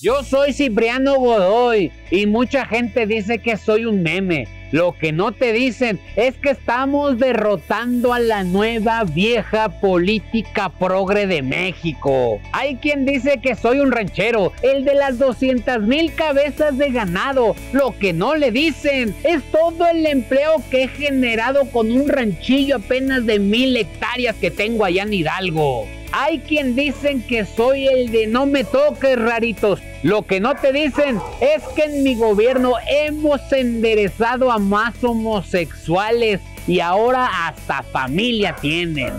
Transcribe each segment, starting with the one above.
Yo soy Cipriano Godoy y mucha gente dice que soy un meme. Lo que no te dicen es que estamos derrotando a la nueva vieja política progre de México. Hay quien dice que soy un ranchero, el de las 200 mil cabezas de ganado. Lo que no le dicen es todo el empleo que he generado con un ranchillo apenas de mil hectáreas que tengo allá en Hidalgo. Hay quien dicen que soy el de no me toques, raritos. Lo que no te dicen es que en mi gobierno hemos enderezado a más homosexuales y ahora hasta familia tienen.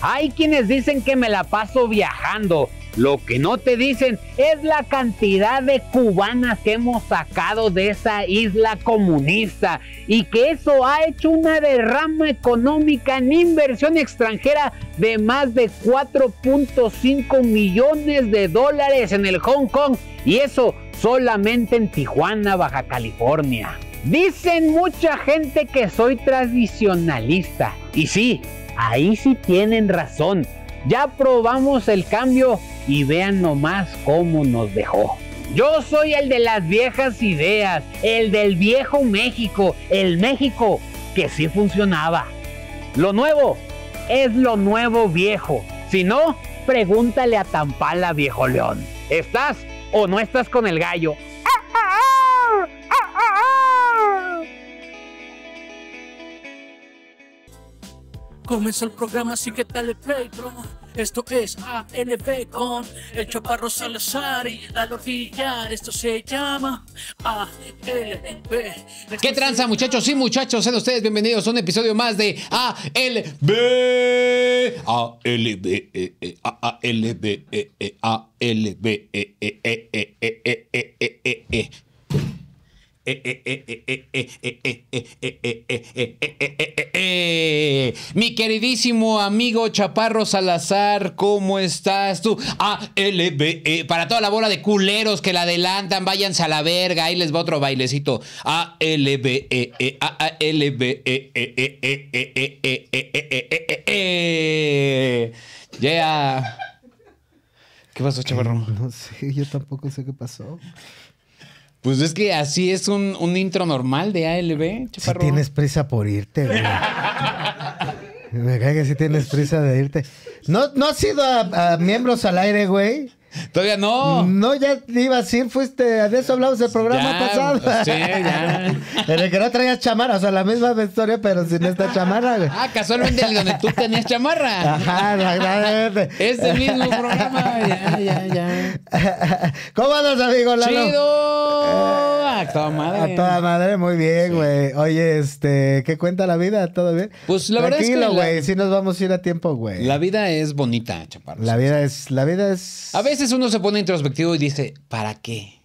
Hay quienes dicen que me la paso viajando lo que no te dicen es la cantidad de cubanas que hemos sacado de esa isla comunista y que eso ha hecho una derrama económica en inversión extranjera de más de 4.5 millones de dólares en el Hong Kong y eso solamente en Tijuana, Baja California. Dicen mucha gente que soy tradicionalista y sí, ahí sí tienen razón. Ya probamos el cambio y vean nomás cómo nos dejó. Yo soy el de las viejas ideas, el del viejo México, el México que sí funcionaba. Lo nuevo es lo nuevo viejo. Si no, pregúntale a Tampala, viejo león. ¿Estás o no estás con el gallo? Comenzó el programa, así que tal play, esto es ANP con el Chaparro Salazar y la Lorilla. Esto se llama ALB. ¿Qué tranza, muchachos? Sí, muchachos, sean ustedes bienvenidos a un episodio más de ALB. ALB, ALB, ALB, ALB, mi queridísimo amigo Chaparro Salazar, ¿cómo estás tú? E. Para toda la bola de culeros que la adelantan, váyanse a la verga. Ahí les va otro bailecito. E, E. Yeah. ¿Qué pasó, Chaparrón? No sé, yo tampoco sé qué pasó. Pues es que así es un, intro normal de ALB, Si tienes prisa por irte, güey. Me cae que si tienes prisa de irte. ¿No, no has sido a Miembros al Aire, güey? Todavía no. No, ya Ibas, iba a decir, fuiste, de eso hablamos El programa pasado. Pues, sí, ya. en el que no traías chamarra, o sea, la misma historia, pero sin esta chamarra, güey. Ah, casualmente el donde tú tenías chamarra. Ajá, exactamente. Este mismo programa, ya, ya, ya. ¿Cómo andas, amigo Lalo? ¡Chido! Eh, a ah, toda madre. A toda madre, muy bien, güey. Oye, este, ¿qué cuenta la vida? ¿Todo bien? Pues la verdad es que... güey, Si sí nos vamos a ir a tiempo, güey. La vida es bonita, chaparro La vida es, la vida es... A veces uno se pone introspectivo y dice, ¿para qué?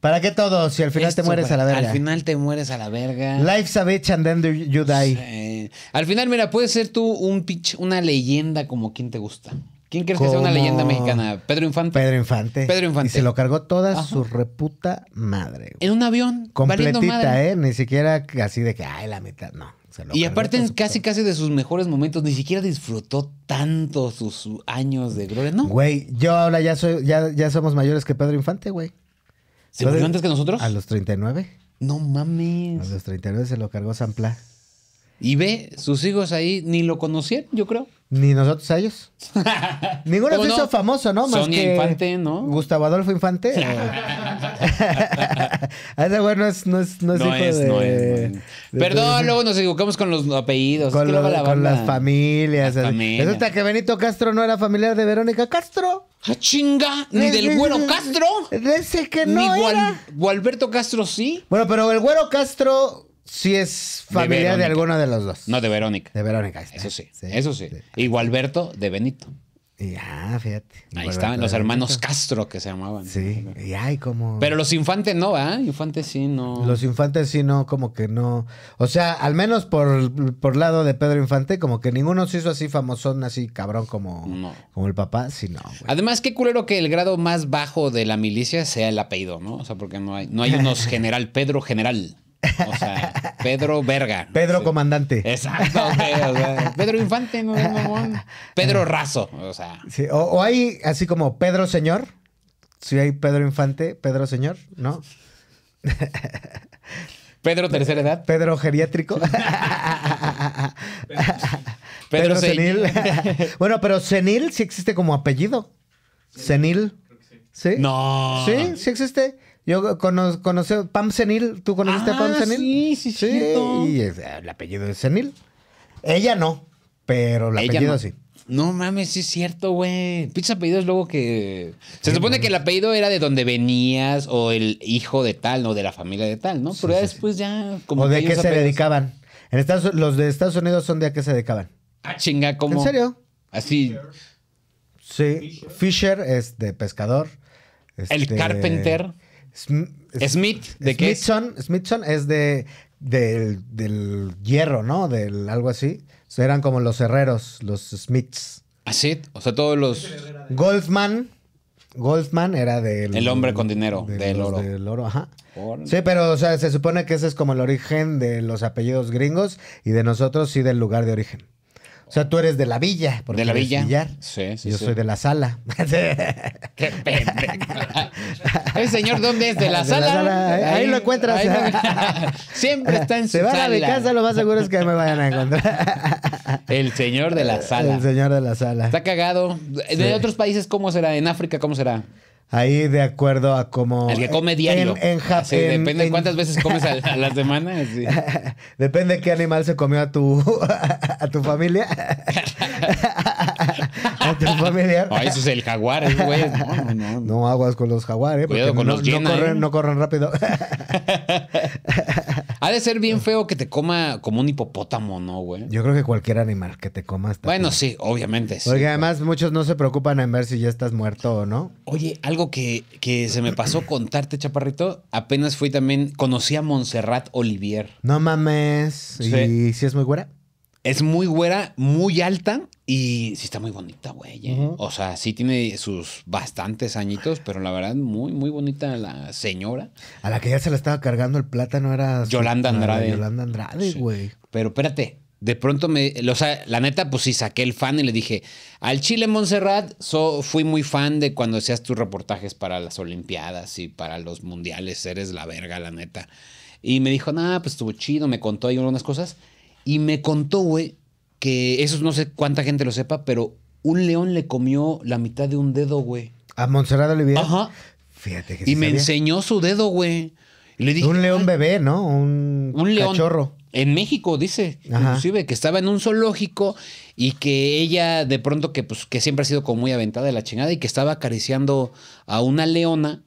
¿Para qué todo? Si al final te mueres a la verga. Al final te mueres a la verga. Life's a bitch and then you die. al final, mira, puedes ser tú un pitch, una leyenda como quien te gusta. ¿Quién crees que sea una leyenda mexicana? ¿Pedro Infante? Pedro Infante. Y se lo cargó toda su reputa madre. En un avión. Completita, ¿eh? Ni siquiera así de que, ay, la mitad. No y aparte, casi, casi de sus mejores momentos, ni siquiera disfrutó tanto sus, años de gloria, ¿no? Güey, yo ahora ya, soy, ya, somos mayores que Pedro Infante, güey. ¿Se murió antes que nosotros? A los 39. No mames. A los 39 se lo cargó Sampla. Y ve, sus hijos ahí ni lo conocían, yo creo. Ni nosotros a ellos. Ninguno se hizo famoso, ¿no? Más Sonia Infante, ¿no? Gustavo Adolfo Infante. Ah, ese güey no es, no es, no es no hijo es, de, no es, Perdón, luego nos equivocamos con los apellidos. Con, con las familias. Resulta que Benito Castro no era familiar de Verónica Castro. ¡Ah, chinga! ¿Ni del güero Castro? Dice que no Ni era. Gualberto Castro sí. Bueno, pero el güero Castro si es familia de, alguna de los dos. No, de Verónica. De Verónica, Eso sí, eso sí. Y Gualberto de Benito. Ya, ah, fíjate. Ahí estaban los hermanos Castro que se llamaban. Sí, y hay como... Pero los infantes no, ¿ah? ¿eh? Infantes sí no... Los infantes sí no, como que no... O sea, al menos por, por lado de Pedro Infante, como que ninguno se hizo así famosón, así cabrón como, como el papá, sí no. Además, qué culero que el grado más bajo de la milicia sea el apellido, ¿no? O sea, porque no hay, no hay unos general Pedro General. O sea, Pedro Verga. Pedro Comandante. Exacto, Pedro Infante, no Pedro Razo, o sea. o, hay así como Pedro Señor. Si hay Pedro Infante, Pedro Señor, ¿no? Pedro Tercera Edad. Pedro Geriátrico. Pedro, Senil. bueno, pero Senil sí existe como apellido. Senil. Sí. No. Sí, sí existe. Yo conocí conocí, Pam Senil, ¿tú conociste a Pam ah, Senil? Sí, sí, sí. Sí, eh, el apellido es Senil. Ella no, pero el apellido sí. No mames, sí es cierto, güey. apellido es luego que. Se supone que el apellido era de donde venías o el hijo de tal, o de la familia de tal, ¿no? Pero después ya. Como o de qué se dedicaban. En Estados, los de Estados Unidos son de a qué se dedicaban. Ah, chinga, ¿cómo? ¿En serio? Así. Sí. Fisher. es de pescador. El este, Carpenter. Smith, ¿de qué? Smithson, es de, del, hierro, ¿no? Del algo así. O eran como los herreros, los Smiths. Así, o sea, todos los. Goldman. Goldman era del. El hombre con dinero, del oro. Del oro, ajá. Sí, pero, se supone que ese es como el origen de los apellidos gringos y de nosotros y del lugar de origen. O sea, tú eres de la villa. Porque de la villa. Sí, sí. Yo soy de la sala. Qué pendejo. El señor, ¿dónde es? De la, sala? Ahí, lo encuentras. Siempre está en Se va Se a mi casa, lo más seguro es que me vayan a encontrar. El señor de la sala. El señor de la sala. Está cagado. ¿De otros países cómo será? ¿En África cómo será? Ahí de acuerdo a cómo... El que come diario. En, Japón. Sí, depende cuántas veces comes a, la semana. depende qué animal se comió a tu, a tu familia. a tu familiar. No, eso es el jaguar, güey. No, aguas con los jaguares. Eh, no, corren, eh. no corren rápido. Ha de ser bien feo que te coma como un hipopótamo, ¿no, güey? Yo creo que cualquier animal que te comas. Bueno, sí, obviamente. Porque además muchos no se preocupan en ver si ya estás muerto o no. Oye, algo que, que se me pasó contarte, chaparrito, apenas fui también, conocí a Montserrat Olivier. No mames. ¿Y si es muy güera? Es muy güera, muy alta y sí está muy bonita, güey. ¿eh? O sea, sí tiene sus bastantes añitos, pero la verdad, muy, muy bonita la señora. A la que ya se la estaba cargando el plátano era... Yolanda Andrade. Yolanda Andrade, güey. Pero espérate, de pronto me... O sea, la neta, pues sí, saqué el fan y le dije, al Chile Montserrat, fui muy fan de cuando hacías tus reportajes para las Olimpiadas y para los Mundiales, eres la verga, la neta. Y me dijo, nada, pues estuvo chido, me contó ahí unas cosas. Y me contó, güey, que eso no sé cuánta gente lo sepa, pero un león le comió la mitad de un dedo, güey. ¿A Montserrat Olivier? Ajá. Fíjate que Y me enseñó su dedo, güey. un león ah, bebé, ¿no? Un, un león En México, dice, inclusive, que estaba en un zoológico y que ella, de pronto, que, pues, que siempre ha sido como muy aventada de la chingada y que estaba acariciando a una leona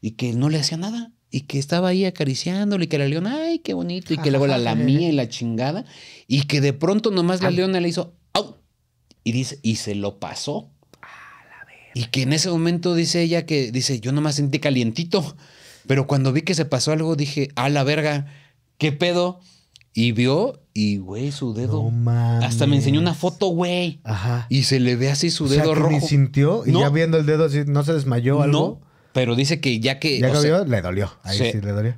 y que no le hacía nada y que estaba ahí acariciándole y que la León ay, qué bonito, y que luego la lamía y la chingada, y que de pronto nomás la leona le hizo, ¡au! Y, dice, y se lo pasó. la y que en ese momento dice ella que, dice, yo nomás sentí calientito, pero cuando vi que se pasó algo dije, ¡a la verga! ¿Qué pedo? Y vio, y güey, su dedo. No hasta me enseñó una foto, güey. Ajá. Y se le ve así su dedo rojo. sintió, y ya viendo el dedo así, ¿no se desmayó algo? No. Pero dice que ya que. Ya le dolió. Ahí sí. le dolió.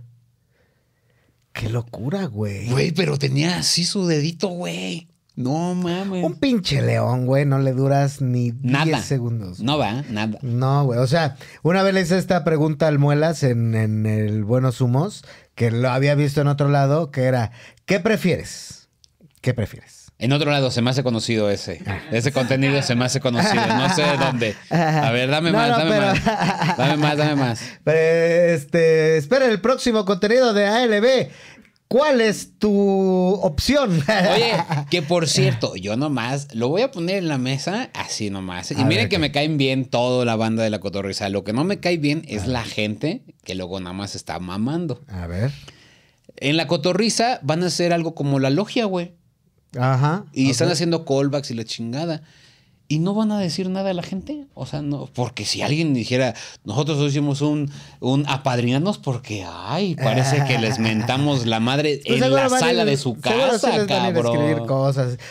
Qué locura, güey. Güey, pero tenía así su dedito, güey. No mames. Un pinche león, güey, no le duras ni 10 segundos. No va, nada. No, güey. O sea, una vez le hice esta pregunta al Muelas en, en, el Buenos Humos, que lo había visto en otro lado, que era: ¿Qué prefieres? ¿Qué prefieres? En otro lado, se me hace conocido ese. Ese contenido se me hace conocido. No sé de dónde. A ver, dame más, dame más. Dame más, dame más. este, espera el próximo contenido de ALB. ¿Cuál es tu opción? Oye, que por cierto, yo nomás lo voy a poner en la mesa así nomás. Y miren que me caen bien toda la banda de la cotorriza. Lo que no me cae bien es la gente que luego nada más está mamando. A ver. En la cotorriza van a hacer algo como la logia, güey. Ajá. Y están haciendo callbacks y la chingada y no van a decir nada a la gente. O sea, no, porque si alguien dijera, nosotros hicimos un, un porque, ay, parece que les mentamos la madre pues en la sala de su casa,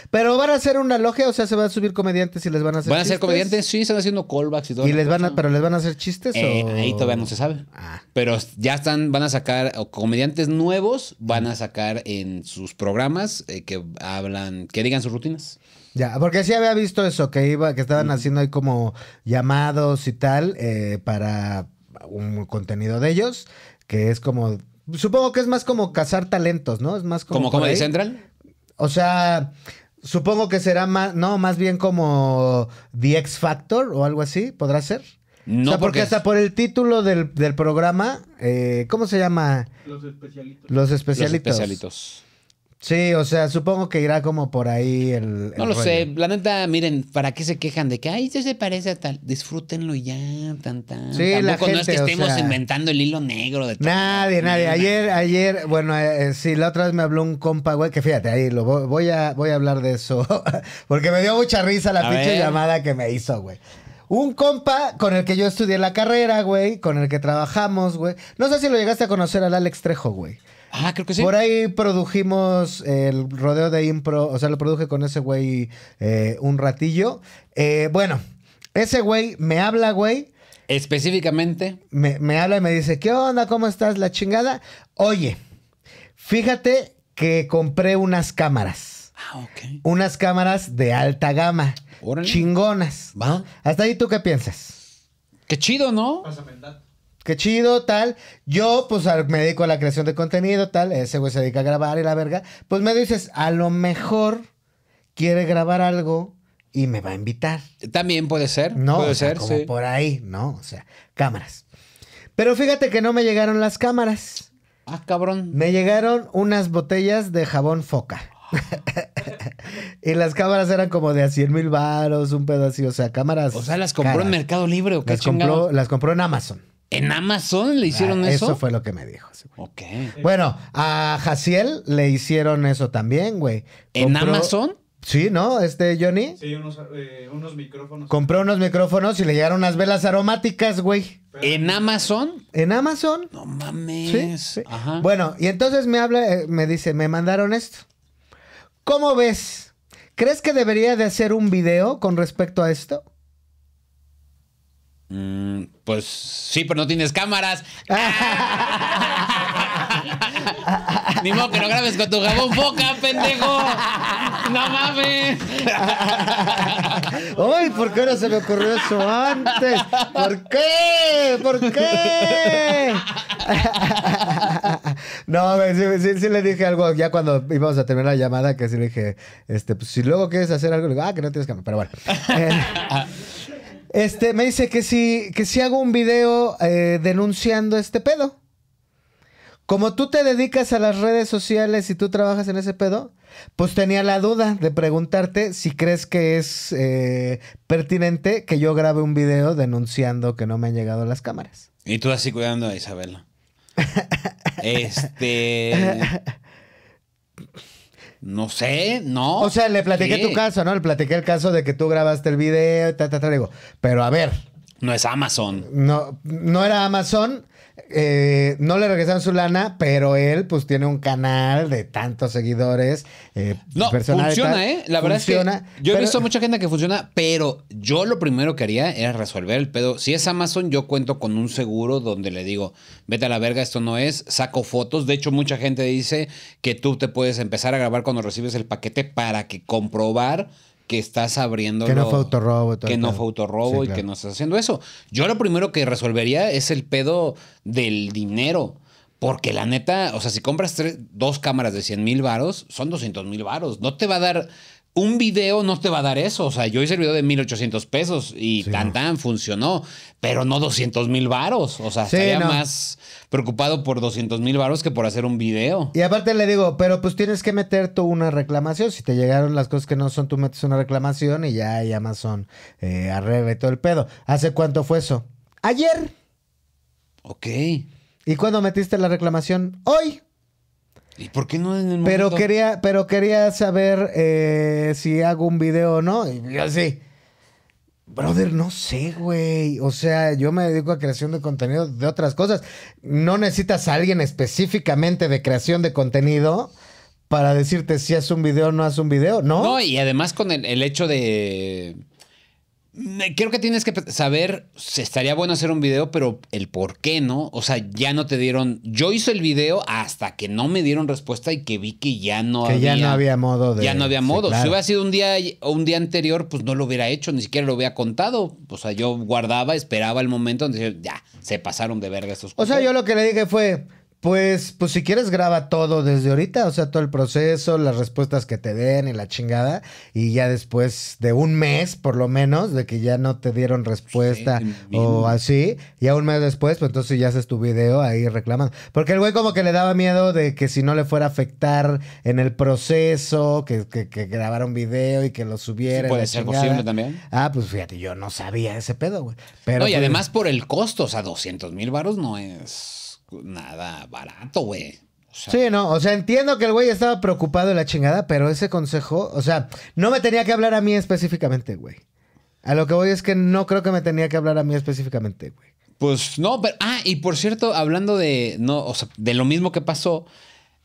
Pero van a hacer una logia, o sea, se van a subir comediantes y les van a hacer ¿Van a ser comediantes? Sí, están haciendo callbacks y todo. ¿Y les van a, pero les van a hacer chistes eh, o... Ahí todavía no se sabe. Ah. Pero ya están, van a sacar, comediantes nuevos van a sacar en sus programas eh, que hablan, que digan sus rutinas. Ya, porque sí había visto eso, que iba, que estaban haciendo ahí como llamados y tal, eh, para un contenido de ellos, que es como. Supongo que es más como cazar talentos, ¿no? Es más como. ¿Como Comedy Central? O sea. Supongo que será más, no, más bien como The X Factor o algo así, ¿podrá ser? No, porque, hasta por el título del, del programa, eh, ¿cómo se llama? Los especialitos. Los especialitos. Los especialitos. Sí, o sea, supongo que irá como por ahí el. no lo sé, la neta, miren, ¿para qué se quejan de que, ay, se parece a tal? Disfrútenlo ya, tan, tan. Sí, la gente, no es que estemos inventando el hilo negro de todo. Nadie, nadie. Ayer, ayer, bueno, eh, eh, sí, la otra vez me habló un compa, güey, que fíjate, ahí lo voy a, voy a hablar de eso, porque me dio mucha risa la pinche llamada que me hizo, güey. Un compa con el que yo estudié la carrera, güey, con el que trabajamos, güey. No sé si lo llegaste a conocer al Alex Trejo, güey. Ah, creo que sí. Por ahí produjimos el rodeo de impro, o sea, lo produje con ese güey eh, un ratillo. Eh, bueno, ese güey me habla, güey. Específicamente. Me, habla y me dice, ¿qué onda? ¿Cómo estás? La chingada. Oye, fíjate que compré unas cámaras. Ah, ok. Unas cámaras de alta gama. Chingonas. ¿Va? Hasta ahí, ¿tú qué piensas? Qué chido, ¿no? qué chido, tal. Yo, pues, me dedico a la creación de contenido, tal. Ese güey se dedica a grabar y la verga. Pues me dices, a lo mejor quiere grabar algo y me va a invitar. También puede ser. No, puede ser, como por ahí, ¿no? O sea, cámaras. Pero fíjate que no me llegaron las cámaras. Ah, cabrón. Me llegaron unas botellas de jabón foca. y las cámaras eran como de a 100 mil varos, un pedacito, o sea, cámaras. O sea, las compró en Mercado Libre o qué las las compró en Amazon. ¿En Amazon le hicieron ah, eso? Eso fue lo que me dijo. ok. Bueno, a Jaciel le hicieron eso también, güey. ¿En Amazon? Sí, ¿no? Este Johnny. Sí, unos, eh, unos micrófonos. Compró unos micrófonos y le llegaron unas velas aromáticas, güey. ¿En Amazon? En Amazon. No mames. sí. Ajá. Bueno, y entonces me habla, eh, me dice, me mandaron esto. ¿Cómo ves? ¿Crees que debería de hacer un video con respecto a esto? Mm, pues sí, pero no tienes cámaras. Ni modo que no grabes con tu jabón boca, pendejo. No mames. Ay, ¿por qué no se me ocurrió eso antes? ¿Por qué? ¿Por qué? no, sí, le dije algo ya cuando íbamos a terminar la llamada, que sí le dije, este, pues si luego quieres hacer algo, le digo, ah, que no tienes cámara. Pero bueno. Este, me dice que si, que si hago un video eh, denunciando este pedo. Como tú te dedicas a las redes sociales y tú trabajas en ese pedo, pues tenía la duda de preguntarte si crees que es eh, pertinente que yo grabe un video denunciando que no me han llegado las cámaras. Y tú así cuidando a Isabela. este. No sé, no. O sea, le platiqué tu caso, ¿no? Le platiqué el caso de que tú grabaste el video, ta, digo, pero a ver. No es Amazon. No, no era Amazon, eh, no le regresaron su lana, pero él pues tiene un canal de tantos seguidores. Eh, no, funciona, ¿eh? La verdad es que yo he visto mucha gente que funciona, pero yo lo primero que haría era resolver el pedo. Si es Amazon, yo cuento con un seguro donde le digo, vete a la verga, esto no es, saco fotos. De hecho, mucha gente dice que tú te puedes empezar a grabar cuando recibes el paquete para que comprobar que estás abriendo. Que no fue autorrobo. que no fue autorrobo y que no estás haciendo eso. Yo lo primero que resolvería es el pedo del dinero. Porque la neta, o sea, si compras dos cámaras de 100 mil varos, son 200 mil varos. No te va a dar... Un video no te va a dar eso. O sea, yo hice el video de 1800 pesos y tan tan funcionó, pero no 200 mil varos. O sea, sería más preocupado por 200 mil varos que por hacer un video. Y aparte le digo, pero pues tienes que meter tú una reclamación. Si te llegaron las cosas que no son, tú metes una reclamación y ya Amazon eh, arrebe todo el pedo. ¿Hace cuánto fue eso? Ayer. Ok. ¿Y cuándo metiste la reclamación? Hoy. ¿Y por qué no en el pero Quería, pero quería saber eh, si hago un video o no. Y así... Brother, no sé, güey. O sea, yo me dedico a creación de contenido de otras cosas. No necesitas a alguien específicamente de creación de contenido para decirte si es un video o no haz un video, ¿no? No, y además con el hecho de Creo que tienes que saber, estaría bueno hacer un video, pero el por qué no. O sea, ya no te dieron. Yo hice el video hasta que no me dieron respuesta y que vi que ya no había. ya no había modo de. Ya no había modo. Si hubiera sido un día un día anterior, pues no lo hubiera hecho, ni siquiera lo hubiera contado. O sea, yo guardaba, esperaba el momento donde ya se pasaron de verga estos. O sea, yo lo que le dije fue. Pues, pues si quieres graba todo desde ahorita, o sea, todo el proceso, las respuestas que te den y la chingada, y ya después de un mes, por lo menos, de que ya no te dieron respuesta o así, ya un mes después, pues entonces ya haces tu video ahí reclamando. Porque el güey como que le daba miedo de que si no le fuera a afectar en el proceso, que, que, grabara un video y que lo subiera. puede ser posible también. Ah, pues fíjate, yo no sabía ese pedo, güey. Pero y además por el costo, o sea, 200 mil varos no es nada barato, güey. sí, no, o sea, entiendo que el güey estaba preocupado de la chingada, pero ese consejo, o sea, no me tenía que hablar a mí específicamente, güey. A lo que voy es que no creo que me tenía que hablar a mí específicamente, güey. Pues no, pero. Ah, y por cierto, hablando de. No, o sea, de lo mismo que pasó.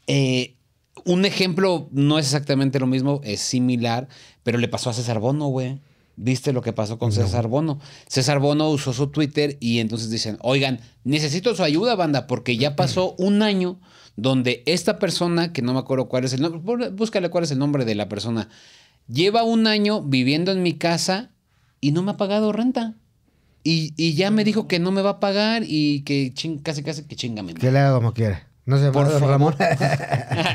Eh, un ejemplo no es exactamente lo mismo, es similar, pero le pasó a César Bono, güey. ¿Viste lo que pasó con César Bono? César Bono usó su Twitter y entonces dicen, oigan, necesito su ayuda, banda, porque ya pasó un año donde esta persona, que no me acuerdo cuál es el nombre, búscale cuál es el nombre de la persona, lleva un año viviendo en mi casa y no me ha pagado renta. Y, y ya me dijo que no me va a pagar y que ching, casi, casi que chingame. Que le haga como quiera. No sé, por Ramón.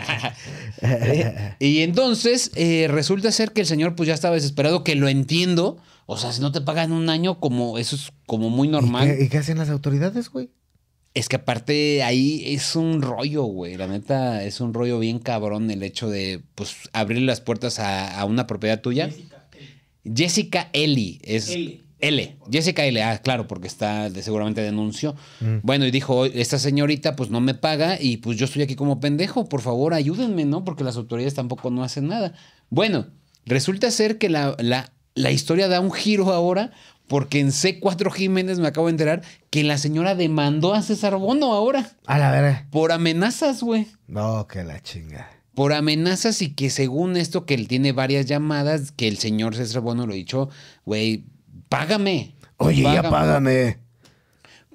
y entonces eh, resulta ser que el señor pues ya estaba desesperado, que lo entiendo. O sea, si no te pagan un año, como eso es como muy normal. ¿Y qué, hacen las autoridades, güey? Es que aparte ahí es un rollo, güey. La neta es un rollo bien cabrón el hecho de pues abrir las puertas a, una propiedad tuya. Jessica, Ellie es L, Jessica L, ah, claro, porque está seguramente denunció. Mm. Bueno, y dijo, esta señorita pues no me paga y pues yo estoy aquí como pendejo, por favor ayúdenme, ¿no? Porque las autoridades tampoco no hacen nada. Bueno, resulta ser que la, la, historia da un giro ahora porque en C4 Jiménez me acabo de enterar que la señora demandó a César Bono ahora. A la verga. Por amenazas, güey. No, que la chinga. Por amenazas y que según esto que él tiene varias llamadas, que el señor César Bono lo dicho, güey, págame. Oye, ya págame.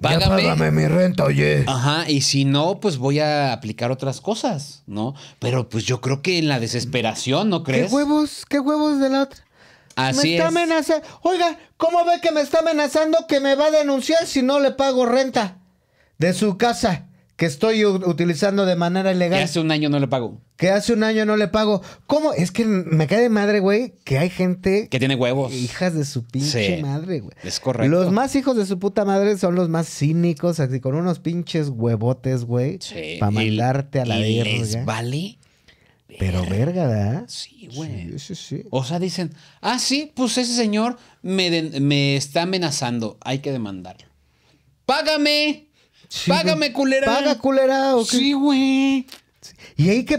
Págame. Ya págame mi renta, oye. Ajá, y si no, pues voy a aplicar otras cosas, ¿no? Pero pues yo creo que en la desesperación, ¿no crees? ¿Qué huevos? ¿Qué huevos de la otra? Así me Oiga, ¿cómo ve que me está amenazando que me va a denunciar si no le pago renta de su casa? que estoy utilizando de manera ilegal. Que hace un año no le pago. Que hace un año no le pago. ¿Cómo? Es que me cae de madre, güey, que hay gente... Que tiene huevos. Hijas de su pinche madre, güey. Es correcto. Los más hijos de su puta madre son los más cínicos, así con unos pinches huevotes, güey. Sí. Para mandarte a la verga. vale? Pero verga, ¿verdad? Sí, güey. Sí, sí, sí. O sea, dicen, ah, sí, pues ese señor me, me está amenazando, hay que demandarlo. ¡Págame! Págame, culera. Paga, culera. Sí, güey. ¿Y ahí qué,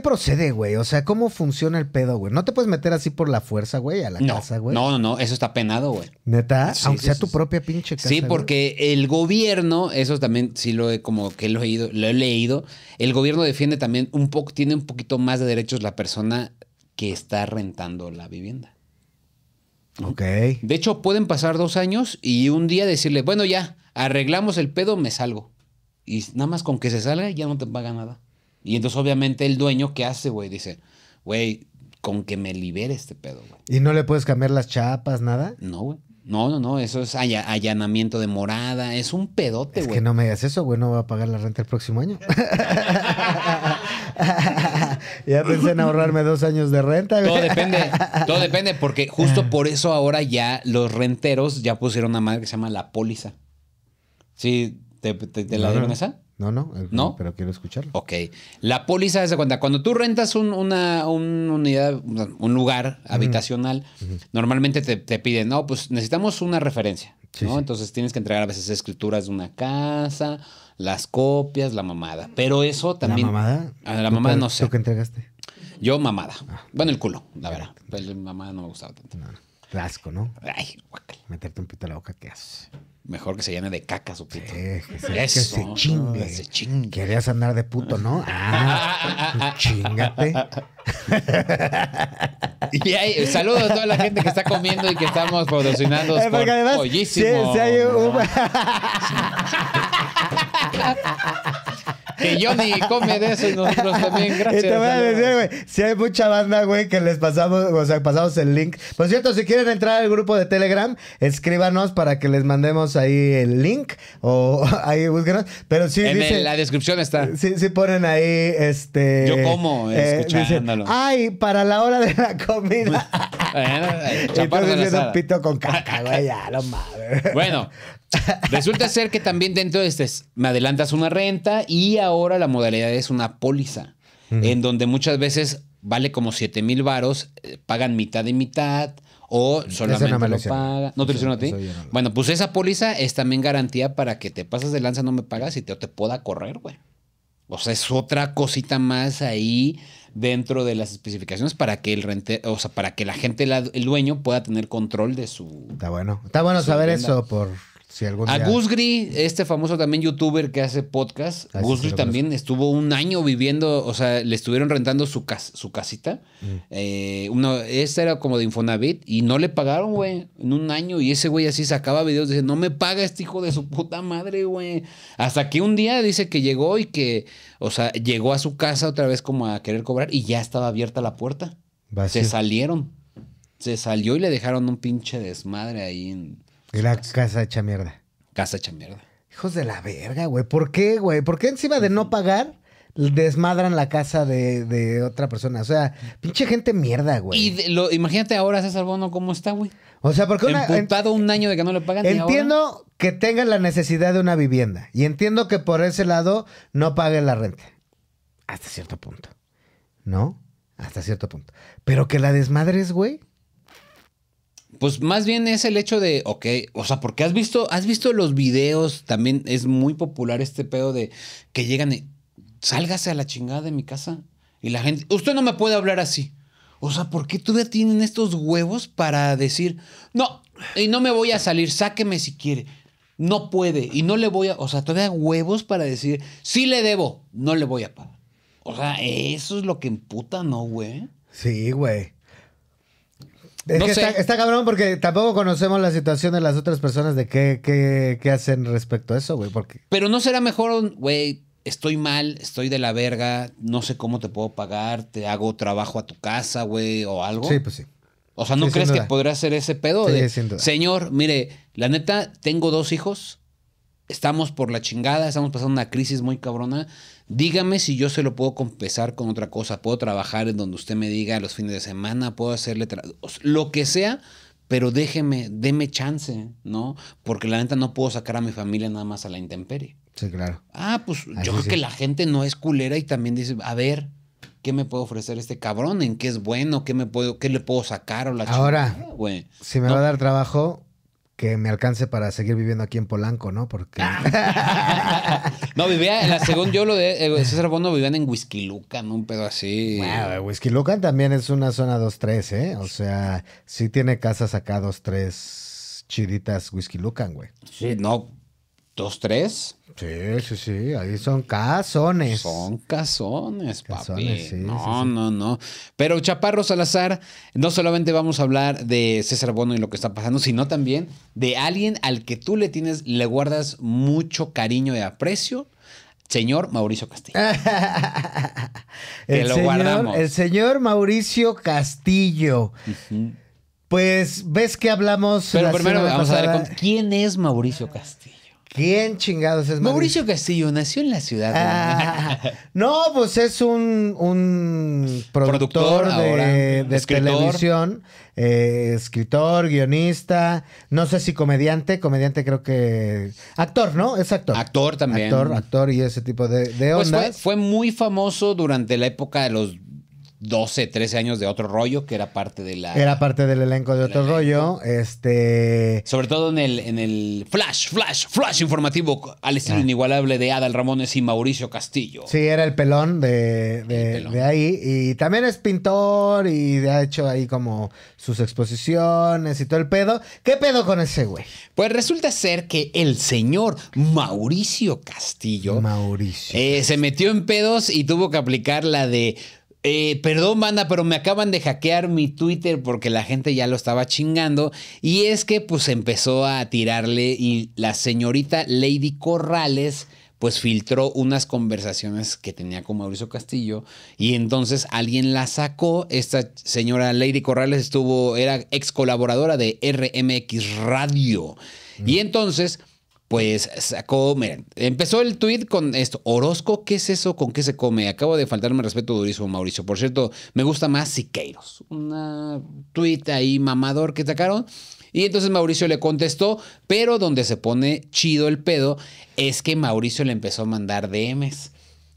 procede, güey? O sea, ¿cómo funciona el pedo, güey? ¿No te puedes meter así por la fuerza, güey, a la casa, güey? No, no, no, eso está penado, güey. ¿Neta? Aunque sea tu propia pinche casa. Sí, porque el gobierno, eso también sí lo he, como que lo he, lo he leído, el gobierno defiende también un poco, tiene un poquito más de derechos la persona que está rentando la vivienda. Ok. De hecho, pueden pasar dos años y un día decirle, bueno, ya, arreglamos el pedo, me salgo. Y nada más con que se salga ya no te paga nada. Y entonces obviamente el dueño, ¿qué hace, güey? Dice, güey, con que me libere este pedo, güey. ¿Y no le puedes cambiar las chapas, nada? No, güey. No, no, no, eso es allanamiento de morada, es un pedote, güey. Es que no me digas eso, güey, no voy a pagar la renta el próximo año. ya pensé en ahorrarme dos años de renta, güey. Todo depende, todo depende, porque justo ah. por eso ahora ya los renteros ya pusieron una madre que se llama la póliza. Sí, ¿te, la dieron no, esa? No, no, pero quiero escucharlo. Ok. La póliza de cuenta, cuando tú rentas un, una, unidad, un lugar habitacional, normalmente te, piden, no, pues necesitamos una referencia, ¿no? Entonces tienes que entregar a veces escrituras de una casa, las copias, la mamada. Pero eso también... Ah, ¿La mamada? la mamada no sé. ¿Tú qué entregaste? Yo mamada. Ah. Bueno, el culo, la verdad. Pero la mamada no me gustaba tanto. Plasco, ¿no? Ay, guacala. Meterte un pito a la boca, ¿qué haces? Mejor que se llene de caca su pito. Sí, se, Eso, que se chingue. Querías andar de puto, ¿no? Ah, chingate. Y hay, saludos a toda la gente que está comiendo y que estamos patrocinando. Eh, además, pollísimo. Sí, sí hay un que ni come de eso y nosotros también, gracias. Y te voy a decir, güey, si hay mucha banda, güey, que les pasamos, o sea, pasamos el link. Por cierto, si quieren entrar al grupo de Telegram, escríbanos para que les mandemos ahí el link o ahí búsquenos. Pero sí en dice, la descripción está. Sí, sí ponen ahí, este... Yo como, eh, eh, escuchándolo. Ay, para la hora de la comida. Entonces, eh, un pito con caca, güey, ya, lo mames. Bueno, Resulta ser que también dentro de este me adelantas una renta y ahora la modalidad es una póliza, en donde muchas veces vale como 7 mil varos, eh, pagan mitad y mitad o solamente lo pagan. ¿No te a ti? Bueno, pues esa póliza es también garantía para que te pasas de lanza, no me pagas y te, te pueda correr, güey. O sea, es otra cosita más ahí dentro de las especificaciones para que el rente, o sea, para que la gente, el dueño pueda tener control de su. Está bueno. Está bueno saber eso por si Gusgri, este famoso también youtuber que hace podcast, ah, Gusgri también estuvo un año viviendo, o sea, le estuvieron rentando su, su casita. Mm. Eh, uno, esta era como de Infonavit y no le pagaron, güey, en un año. Y ese güey así sacaba videos, dice, no me paga este hijo de su puta madre, güey. Hasta que un día dice que llegó y que, o sea, llegó a su casa otra vez como a querer cobrar y ya estaba abierta la puerta. Se salieron. Se salió y le dejaron un pinche desmadre ahí en la casa hecha mierda. Casa hecha mierda. Hijos de la verga, güey. ¿Por qué, güey? ¿Por qué encima de no pagar desmadran la casa de, otra persona? O sea, pinche gente mierda, güey. Y imagínate ahora César Bono cómo está, güey. O sea, porque una... un año de que no le pagan. Entiendo que tenga la necesidad de una vivienda y entiendo que por ese lado no pague la renta. Hasta cierto punto. ¿No? Hasta cierto punto. Pero que la desmadres, güey. Pues más bien es el hecho de, ok, o sea, porque has visto, has visto los videos, también es muy popular este pedo de que llegan y, sálgase a la chingada de mi casa. Y la gente, usted no me puede hablar así. O sea, ¿por qué todavía tienen estos huevos para decir, no, y no me voy a salir, sáqueme si quiere? No puede, y no le voy a, o sea, todavía huevos para decir, sí le debo, no le voy a pagar. O sea, eso es lo que emputa, ¿no, güey? Sí, güey. Está, cabrón porque tampoco conocemos la situación de las otras personas de qué, hacen respecto a eso, güey. Porque... Pero no será mejor, güey, estoy mal, estoy de la verga, no sé cómo te puedo pagar, te hago trabajo a tu casa, güey, o algo. Sí, pues sí. O sea, ¿no crees que podría ser ese pedo? Sí, de, Señor, mire, la neta, tengo dos hijos, estamos por la chingada, estamos pasando una crisis muy cabrona Dígame si yo se lo puedo compensar con otra cosa. Puedo trabajar en donde usted me diga los fines de semana, puedo hacerle lo que sea, pero déjeme, déme chance, ¿no? Porque la neta no puedo sacar a mi familia nada más a la intemperie. Sí, claro. Ah, pues yo creo que la gente no es culera y también dice, a ver, ¿qué me puede ofrecer este cabrón? ¿En qué es bueno? ¿Qué me puedo, qué le puedo sacar o la Ahora, Si me va a dar trabajo, que me alcance para seguir viviendo aquí en Polanco, ¿no? Porque. no, vivía, la, según yo, lo de eh, César Bono vivían en Huizquilucan, un pedo así. Bueno, Lucan también es una zona 2-3, ¿eh? O sea, sí tiene casas acá 2-3 chiditas Lucan, güey. Sí, no, 2-3. Sí, sí, sí, ahí son casones. Son casones, papi. no, no, no. Pero Chaparro Salazar, no solamente vamos a hablar de César Bono y lo que está pasando, sino también de alguien al que tú le tienes, le guardas mucho cariño y aprecio. Señor Mauricio Castillo. el que lo señor, guardamos. El señor Mauricio Castillo. Pues ves que hablamos. Pero primero vamos a ver quién es Mauricio Castillo. ¿Quién chingados es Mauricio? Mauricio Castillo nació en la ciudad. Ah, no, pues es un, productor, de, televisión, eh, escritor, guionista, no sé si comediante, comediante creo que... Actor, ¿no? Es actor. Actor también. Actor, y ese tipo de, pues fue muy famoso durante la época de los 12, 13 años de otro rollo, que era parte de la. Era parte del elenco de, otro rollo. Este. Sobre todo en el, en el flash, flash, flash informativo al estilo ah. inigualable de Adal Ramones y Mauricio Castillo. Sí, era el pelón de, de, ahí. Y también es pintor y ha hecho ahí como sus exposiciones y todo el pedo. ¿Qué pedo con ese güey? Pues resulta ser que el señor Mauricio Castillo. Mauricio. Eh, se metió en pedos y tuvo que aplicar la de eh, perdón, banda, pero me acaban de hackear mi Twitter porque la gente ya lo estaba chingando. Y es que pues empezó a tirarle y la señorita Lady Corrales pues filtró unas conversaciones que tenía con Mauricio Castillo y entonces alguien la sacó. Esta señora Lady Corrales estuvo, era ex colaboradora de RMX Radio. Mm. Y entonces pues sacó, miren, empezó el tweet con esto, Orozco, ¿qué es eso? ¿Con qué se come? Acabo de faltarme respeto durísimo, Mauricio. Por cierto, me gusta más Siqueiros. un tweet ahí mamador que sacaron. Y entonces Mauricio le contestó, pero donde se pone chido el pedo es que Mauricio le empezó a mandar DMs.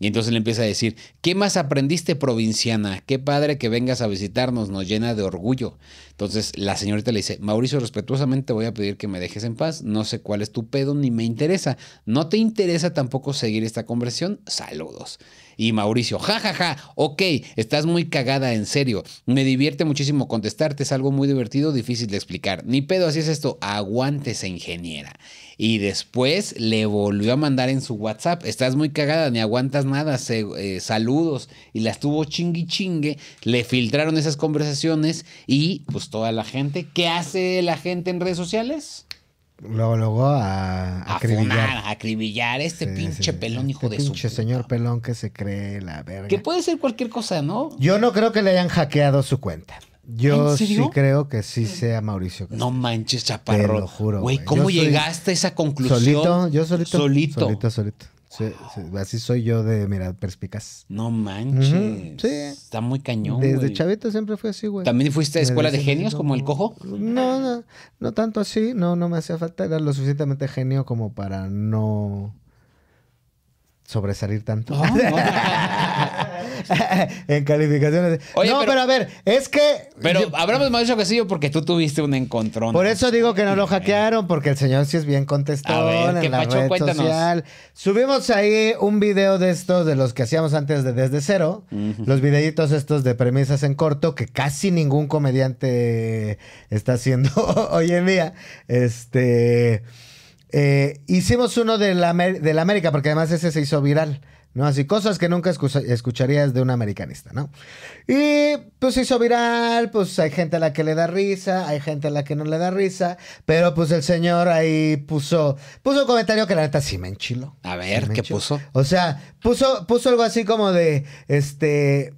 Y entonces le empieza a decir, ¿qué más aprendiste provinciana? Qué padre que vengas a visitarnos, nos llena de orgullo. Entonces la señorita le dice, Mauricio, respetuosamente voy a pedir que me dejes en paz, no sé cuál es tu pedo, ni me interesa. No te interesa tampoco seguir esta conversión saludos. Y Mauricio, jajaja, ja, ok, estás muy cagada, en serio. Me divierte muchísimo contestarte, es algo muy divertido, difícil de explicar. Ni pedo, así es esto, aguántese, ingeniera. Y después le volvió a mandar en su WhatsApp, estás muy cagada, ni aguantas nada, eh, saludos. Y la estuvo chingui chingue, le filtraron esas conversaciones y pues toda la gente. ¿Qué hace la gente en redes sociales? Luego, luego a, acribillar. a acribillar este pinche pelón, hijo este de pinche señor pelón que se cree la verga. Que puede ser cualquier cosa, ¿no? Yo no creo que le hayan hackeado su cuenta. Yo sí creo que sí sea Mauricio. No manches, chaparro. Te lo juro. Güey, ¿cómo llegaste a esa conclusión? Solito, yo Solito. Solito, solito así soy yo de, mira, perspicaz. No manches. Sí. Está muy cañón. Desde chavito siempre fue así, güey. ¿También fuiste a escuela de genios como el cojo? No, no, no tanto así. No, no me hacía falta. Era lo suficientemente genio como para no sobresalir tanto. Ah, en calificaciones. no, pero, a ver, es que. Pero hablamos más de yo porque tú tuviste un encontrón. Por eso digo que no lo hackearon, porque el señor sí es bien contestado en la red social. Subimos ahí un video de estos, de los que hacíamos antes de Desde Cero, los videitos estos de premisas en corto, que casi ningún comediante está haciendo hoy en día. Este. Eh, hicimos uno de la, de la América, porque además ese se hizo viral. ¿no? Así, cosas que nunca escucharías de un americanista, ¿no? Y pues hizo viral, pues hay gente a la que le da risa, hay gente a la que no le da risa, pero pues el señor ahí puso, puso un comentario que la neta sí me enchiló. A ver, ¿qué puso? O sea, puso, puso algo así como de, este,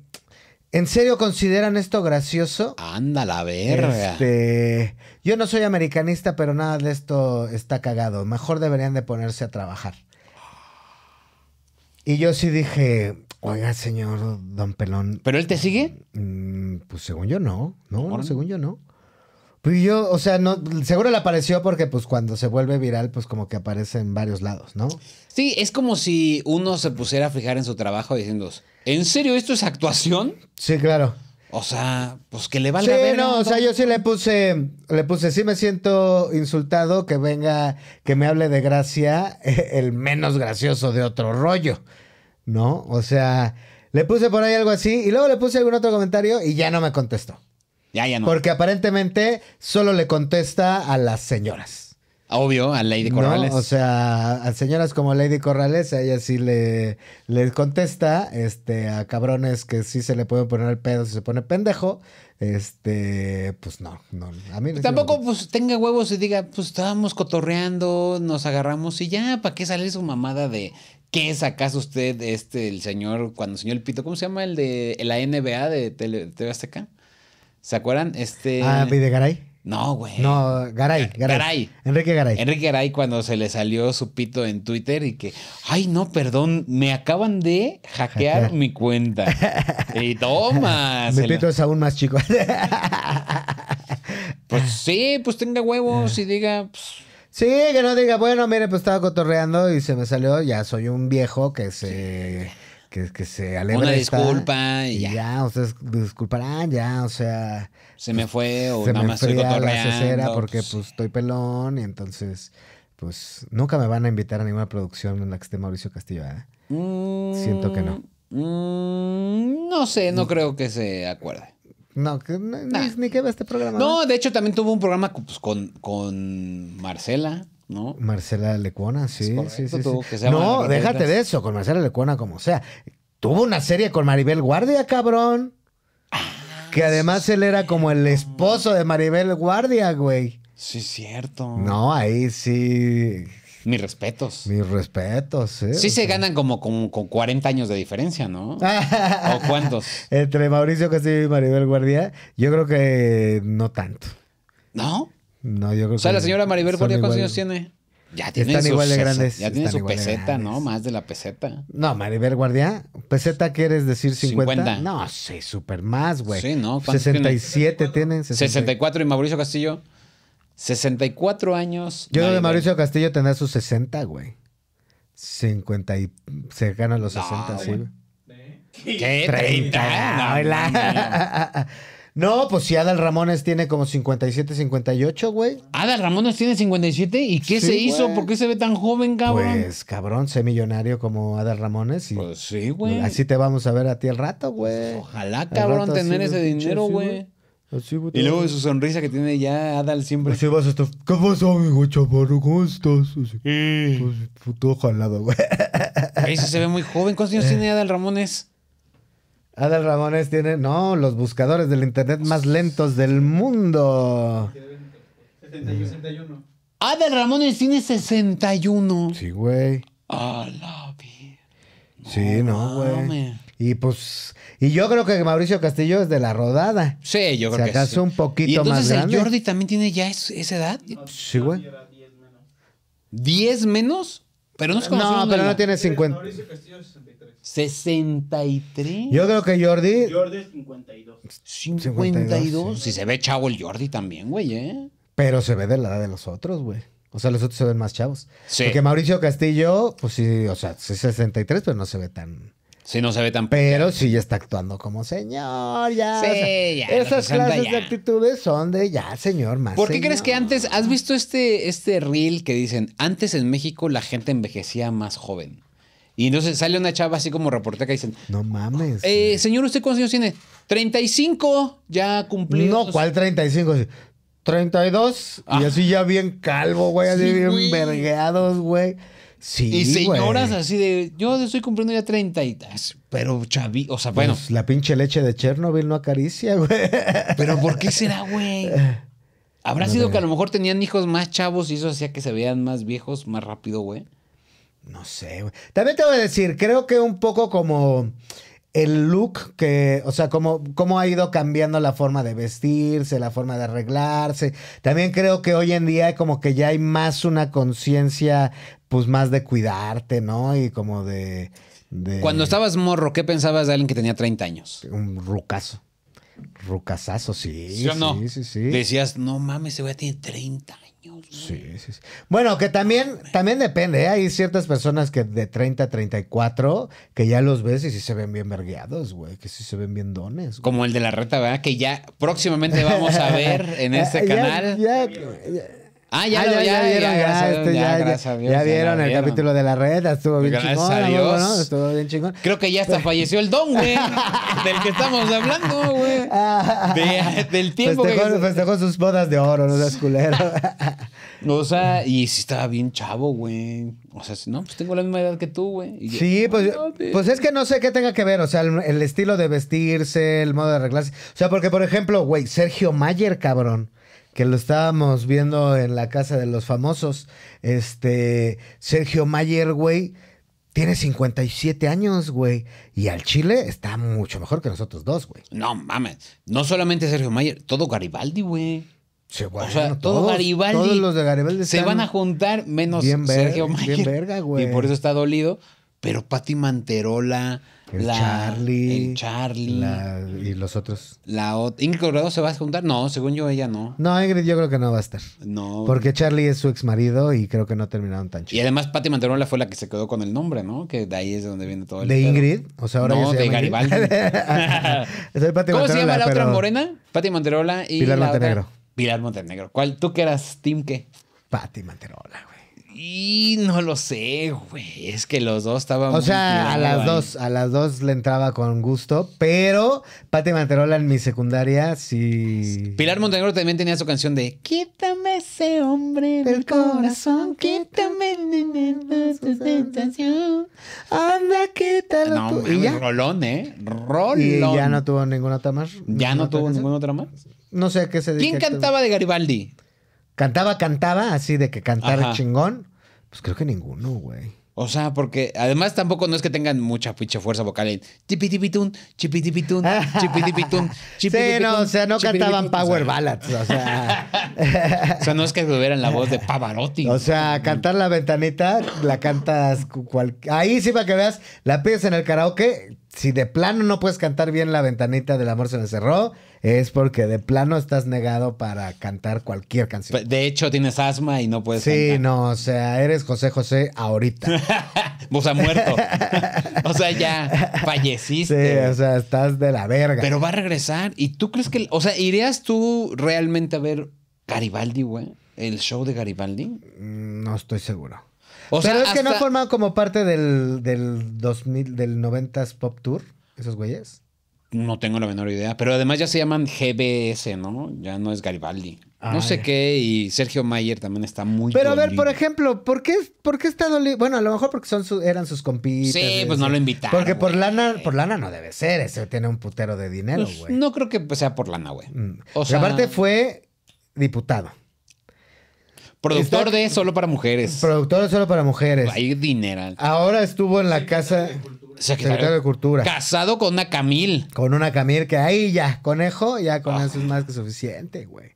¿En serio consideran esto gracioso? Ándala, verga. Este, yo no soy americanista, pero nada de esto está cagado. Mejor deberían de ponerse a trabajar. Y yo sí dije, oiga, señor Don Pelón. ¿Pero él te sigue? Mm, pues según yo no, no, no según yo no. Pues yo, o sea, no, seguro le apareció porque pues cuando se vuelve viral, pues como que aparece en varios lados, ¿no? Sí, es como si uno se pusiera a fijar en su trabajo diciendo, ¿en serio esto es actuación? Sí, claro. O sea, pues que le valga sí, no, o sea, yo sí le puse, le puse, sí me siento insultado que venga, que me hable de gracia el menos gracioso de otro rollo, ¿no? O sea, le puse por ahí algo así y luego le puse algún otro comentario y ya no me contestó. Ya, ya no. Porque aparentemente solo le contesta a las señoras. Obvio, a Lady Corrales. No, o sea, a señoras como Lady Corrales, ella sí le, le contesta, este, a cabrones que sí se le puede poner el pedo si se pone pendejo. Este, pues no, no. A mí Tampoco, pues tenga huevos y diga, pues estábamos cotorreando, nos agarramos y ya, ¿para qué sale su mamada de ¿Qué es acaso usted, este, el señor, cuando señor el Pito, ¿cómo se llama el de la NBA de TV Azteca? ¿Se acuerdan? Este. Ah, Videgaray. No, güey. No, Garay, Garay. Enrique Garay. Enrique Garay cuando se le salió su pito en Twitter y que, ay, no, perdón, me acaban de hackear, mi cuenta. y toma. mi pito es aún más chico. pues sí, pues tenga huevos y diga, pues. Sí, que no diga, bueno, mire, pues estaba cotorreando y se me salió, ya soy un viejo que se que, se alegra. Una disculpa y ya. Y ya, ustedes disculparán, ya, o sea. Se me pues, fue o se nada me más estoy la pues. porque pues, estoy pelón y entonces pues nunca me van a invitar a ninguna producción en la que esté Mauricio Castillo, ¿eh? Mm, Siento que no. Mm, no sé, no, mm. creo que se acuerde. No, que, ni, ni, que este programa. No, de hecho también tuvo un programa pues, con, con Marcela. ¿no? Marcela Lecuona, sí, No, déjate de eso, con Marcela Lecuona como sea. Tuvo una serie con Maribel Guardia, cabrón. Ah, que además él era como el esposo de Maribel Guardia, güey. Sí, cierto. No, ahí sí. Mis respetos. Mis respetos, ¿eh? Sí, se ganan como con, 40 años de diferencia, ¿no? ¿O cuántos? Entre Mauricio Castillo y Maribel Guardia, yo creo que no tanto. ¿No? No, yo creo O sea, la señora Maribel Guardia, ¿cuántos años tiene? Ya tiene Ya tiene su peseta, ¿no? Más de la peseta. No, Maribel Guardia, peseta quieres decir 50? 50. No, sí, súper más, güey. Sí, ¿no? 67 tienen. 64 y Mauricio Castillo. 64 años. Yo creo de Mauricio Castillo tendrá sus 60, güey. 50 y se ganan los 60, sí. ¿Eh? ¿Qué? ¿30? no, No, pues si Adal Ramones tiene como 57, 58, güey. Adal Ramones tiene 57. ¿Y qué se hizo? ¿Por qué se ve tan joven, cabrón? Pues, cabrón, sé millonario como Adal Ramones. pues sí, güey. Así te vamos a ver a ti el rato, güey. Pues ojalá, cabrón, tener ese dinero, güey. y luego de su sonrisa que tiene ya Adal siempre. Así vas a estar. ¿Qué pasa, amigo chaparro? ¿Cómo estás? Pues, todo jalado, güey. Ahí se ve muy joven. ¿Cuántos años eh. tiene Adal Ramones? Adel Ramones tiene, no, los buscadores del internet más lentos del mundo. 61. Adel Ramones tiene 61. Sí, güey. Ah, la vida. sí, no, güey. Y pues, y yo creo que Mauricio Castillo es de la rodada. Sí, yo creo que sí. Se un poquito ¿Y entonces el Jordi también tiene ya esa edad? sí, güey. 10 menos. menos? Pero no es como. No, pero no tiene 50. Mauricio Castillo es 60. 63. Yo creo que Jordi. Jordi es 52. 52. Si se ve chavo el Jordi también, güey, ¿eh? Pero se ve de la edad de los otros, güey. O sea, los otros se ven más chavos. Sí. Porque Mauricio Castillo, pues sí, o sea, es 63, pues no se ve tan. Sí, no se ve tan. Pero sí ya está actuando como señor, ya. Sí, ya. Esas clases de actitudes son de ya, señor, más. ¿Por qué crees que antes, has visto este, este reel que dicen, antes en México la gente envejecía más joven? Y entonces sale una chava así como reportera que dicen: No mames. Eh, señor, ¿usted cuántos años tiene? 35, ya cumplido. No, ¿cuál 35? 32. Y así ya bien calvo, güey, así bien vergueados, güey. Sí, y señoras así de, yo estoy cumpliendo ya 30 y ah, pero chavi, o sea, bueno. Pues la pinche leche de Chernobyl no acaricia, güey. Pero ¿por qué será, güey? ¿Habrá sido que a lo mejor tenían hijos más chavos y eso hacía que se vean más viejos más rápido, güey? No sé, También te voy a decir, creo que un poco como el look que, o sea, cómo, cómo ha ido cambiando la forma de vestirse, la forma de arreglarse. También creo que hoy en día como que ya hay más una conciencia, pues más de cuidarte, ¿no? Y como de, Cuando estabas morro, ¿qué pensabas de alguien que tenía 30 años? Un rucazo. Rucazazo, sí. Yo no? Sí, sí, sí. Decías, no mames, voy a tener 30 Sí, sí, Bueno, que también, también depende. ¿eh? Hay ciertas personas que de 30 a 34 que ya los ves y sí se ven bien vergueados, güey. Que sí se ven bien dones. Como el de la reta, ¿verdad? Que ya próximamente vamos a ver en este canal. Ah, ya, ah, ya, ya, vieron, ya, ya, ya, vieron el capítulo de la red, estuvo bien gracias chingón. A Dios. Estuvo bien chingón. Creo que ya hasta falleció el don, güey, del que estamos hablando, güey. del tiempo que... que... Festejó sus bodas de oro, no seas culero. o sea, y sí estaba bien chavo, güey. O sea, no, pues tengo la misma edad que tú, güey. Sí, pues, pues es que no sé qué tenga que ver, o sea, el estilo de vestirse, el modo de arreglarse. O sea, porque, por ejemplo, güey, Sergio Mayer, cabrón que lo estábamos viendo en la casa de los famosos. Este, Sergio Mayer, güey, tiene 57 años, güey. Y al Chile está mucho mejor que nosotros dos, güey. No mames. No solamente Sergio Mayer, todo Garibaldi, güey. Se o sea, Garibaldi. Todos los de Garibaldi se van a juntar menos Sergio Mayer. Bien verga, güey. Y por eso está dolido. Pero Pati Manterola, el la, Charlie. Charlie. y los otros. La Ingrid Corredo se va a juntar. No, según yo, ella no. No, Ingrid yo creo que no va a estar. No. Porque Charlie es su ex marido y creo que no terminaron tan chido. Y además Patti Manterola fue la que se quedó con el nombre, ¿no? Que de ahí es de donde viene todo el. ¿De Ingrid? O sea, ahora no, de Garibaldi. ¿Cómo se llama la otra morena? Patti Manterola y. Pilar la Montenegro. Otra... Pilar Montenegro. ¿Cuál? ¿Tú que eras Tim qué? Patti Manterola, güey. Y no lo sé, güey. Es que los dos estaban. O sea, a las dos, a las dos le entraba con gusto, pero Pati Manterola en mi secundaria sí. Pilar Montenegro también tenía su canción de Quítame ese hombre del corazón, quítame tu sensación, Anda, quítalo. No, un ya? rolón, ¿eh? Rolón. ¿Y ya no tuvo ninguna otra más. ¿Ya no, tuvo ninguna otra más? No sé a qué se dice. ¿Quién este cantaba de Garibaldi? Cantaba, cantaba, así de que cantar chingón. Pues creo que ninguno, güey. O sea, porque además tampoco no es que tengan mucha pinche fuerza vocal en chipi chipitipitun, chipitipitun, Sí, no, o sea, no cantaban power ballads, o sea. o sea, no es que tuvieran la voz de Pavarotti. O sea, cantar la ventanita, la cantas cual... Ahí sí para que veas, la pides en el karaoke, si de plano no puedes cantar bien la ventanita del amor se le cerró, es porque de plano estás negado para cantar cualquier canción. De hecho, tienes asma y no puedes Sí, no, o sea, eres José José ahorita. o sea, muerto. o sea, ya falleciste. Sí, o sea, estás de la verga. Pero va a regresar. ¿Y tú crees que, o sea, irías tú realmente a ver Garibaldi, güey? ¿El show de Garibaldi? Mm, no estoy seguro. O Pero es que no formado como parte del, del 2000, del 90s Pop Tour, esos güeyes no tengo la menor idea. Pero además ya se llaman GBS, ¿no? Ya no es Garibaldi. no sé ah, qué, y Sergio Mayer también está muy Pero a ver, por ejemplo, ¿por qué, por qué está Bueno, a lo mejor porque son eran sus compitas. Sí, pues no lo invitaron. Porque por lana, por lana no debe ser, ese tiene un putero de dinero, pues, güey. no creo que sea por lana, güey. Mm. O sea, aparte fue diputado. Productor de Solo para Mujeres. Productor de Solo para Mujeres. Hay dinero. Ahora estuvo en la casa. Secretario, de Cultura. Casado con una Camil. Con una Camil que ahí ya, conejo, ya con ah. eso es más que suficiente, güey.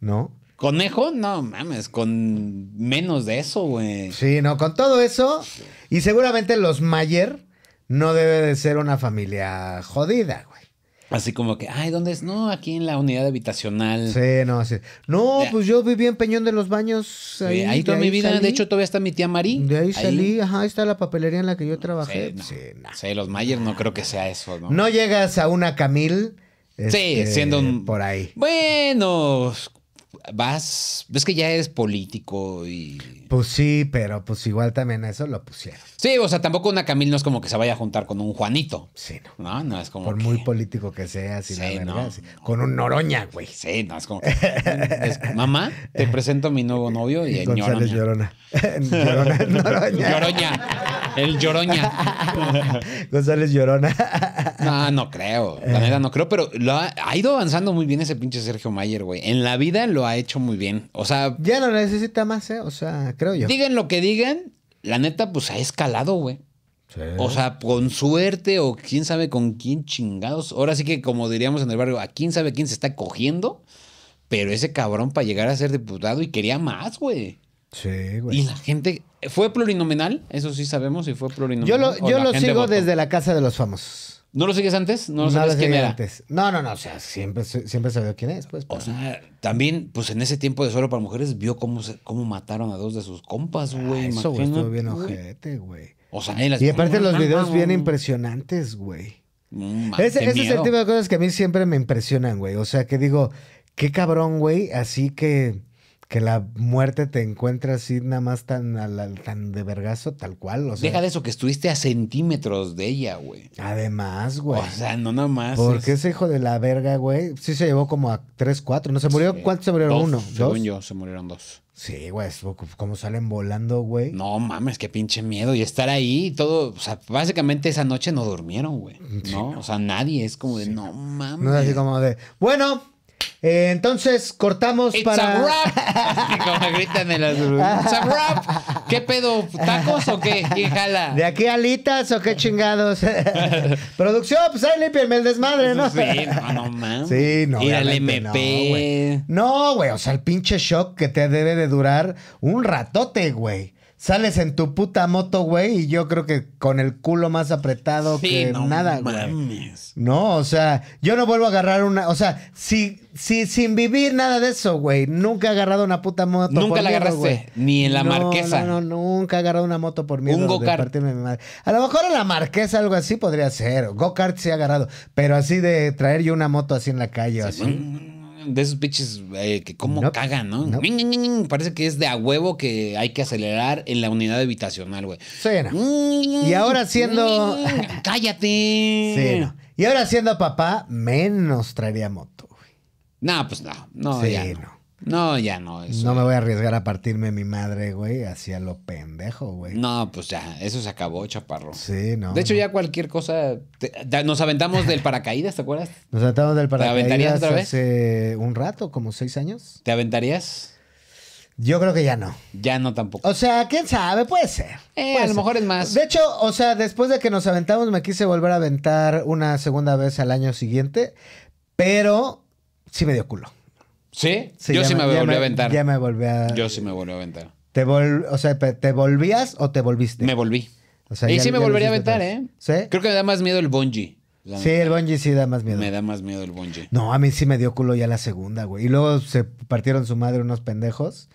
¿No? Conejo, no mames, con menos de eso, güey. Sí, no, con todo eso. Y seguramente los Mayer no debe de ser una familia jodida, güey. Así como que, ay, ¿dónde es? No, aquí en la unidad habitacional. Sí, no, sí. No, pues yo viví en Peñón de los Baños. Ahí, toda mi vida. De hecho, todavía está mi tía Marí. De ahí, salí, ajá, ahí está la papelería en la que yo trabajé. Sí, sí, los Mayer no creo que sea eso, ¿no? No llegas a una Camil. sí, siendo un. Este, por ahí. Bueno, vas, ves que ya es político y... Pues sí, pero pues igual también eso lo pusieron. Sí, o sea, tampoco una Camil no es como que se vaya a juntar con un Juanito. Sí, no. No, no es como Por muy político que sea, sí, la no, Con un Noroña, güey. Sí, no, es como... Mm, es, mamá, te presento a mi nuevo novio y, el González Llorona. Llorona, Noroña. Lloroña. El Lloroña. González Llorona. no, no creo. La verdad no creo, pero ha, ha ido avanzando muy bien ese pinche Sergio Mayer, güey. En la vida lo ha hecho muy bien. O sea. Ya no necesita más, ¿eh? O sea, creo yo. Digan lo que digan, la neta, pues ha escalado, güey. O sea, con suerte o quién sabe con quién chingados. Ahora sí que, como diríamos en el barrio, a quién sabe quién se está cogiendo. Pero ese cabrón para llegar a ser diputado y quería más, güey. Sí, güey. Y la gente. ¿Fue plurinominal? Eso sí sabemos si fue plurinominal. Yo lo, sigo desde la Casa de los Famosos. ¿No lo seguías antes? ¿No, lo no sabes quién Antes. No, no, no. O sea, siempre, siempre sabía quién es. Pues, O sea, también, pues en ese tiempo de Solo para Mujeres, vio cómo, cómo mataron a dos de sus compas, ah, güey. eso, güey, estuvo bien ojete, güey. O sea, las... Y aparte los videos bien impresionantes, güey. ese es el tipo de cosas que a mí siempre me impresionan, güey. O sea, que digo, qué cabrón, güey, así que que la muerte te encuentra así nada más tan, de vergazo, tal cual. O sea, Deja de eso, que estuviste a centímetros de ella, güey. Además, güey. O sea, no nada más. Porque ese hijo de la verga, güey, sí se llevó como a tres, cuatro. ¿No se murió? ¿Cuántos se murieron? ¿Uno? Según ¿Dos? yo, se murieron dos. Sí, güey, como salen volando, güey. No mames, qué pinche miedo. Y estar ahí, todo. O sea, básicamente esa noche no durmieron, güey. ¿no? O sea, nadie es como de, no mames. No es así como de, bueno, eh, entonces cortamos para. A rap. ¿Qué pedo? ¿Tacos o qué? ¿Quién jala? ¿De aquí alitas o qué chingados? Producción, pues ahí limpienme el desmadre, ¿no? Sí, no, no mames. Sí, no. Ir al MP. No, güey. o sea, el pinche shock que te debe de durar un ratote, güey. Sales en tu puta moto, güey, y yo creo que con el culo más apretado que nada, güey. No, o sea, yo no vuelvo a agarrar una. O sea, si, si, sin vivir nada de eso, güey. Nunca he agarrado una puta moto. Nunca la agarraste, ni en la marquesa. No, no, nunca he agarrado una moto por miedo. Un go-kart. A lo mejor en la marquesa algo así podría ser. Go-kart sí he agarrado. Pero así de traer yo una moto así en la calle, sí, así de esos pinches eh, que como cagan, ¿no? parece que es de a huevo que hay que acelerar en la unidad habitacional, güey. Sí, y ahora siendo. ¡Cállate! Sí, Y ahora siendo papá, menos traería moto, güey. No, pues no. No, sí, no. no. No, ya no. No me voy a arriesgar a partirme mi madre, güey, hacia lo pendejo, güey. No, pues ya, eso se acabó, chaparro. Sí, no. De hecho, ya cualquier cosa. nos aventamos del paracaídas, ¿te acuerdas? Nos aventamos del paracaídas. ¿Te aventarías otra vez? Hace un rato, como seis años. ¿Te aventarías? Yo creo que ya no. Ya no tampoco. O sea, quién sabe, puede ser. Eh, a lo mejor es más. De hecho, o sea, después de que nos aventamos, me quise volver a aventar una segunda vez al año siguiente, pero sí me dio culo. ¿Sí? yo sí me, volví a aventar. Ya me volví a... Yo sí me volví a aventar. Te o sea, ¿te volvías o te volviste? Me volví. O y sí me volvería a aventar, ¿eh? ¿Sí? Creo que me da más miedo el bungee. sí, el bungee sí da más miedo. Me da más miedo el bungee. No, a mí sí me dio culo ya la segunda, güey. Y luego se partieron su madre unos pendejos.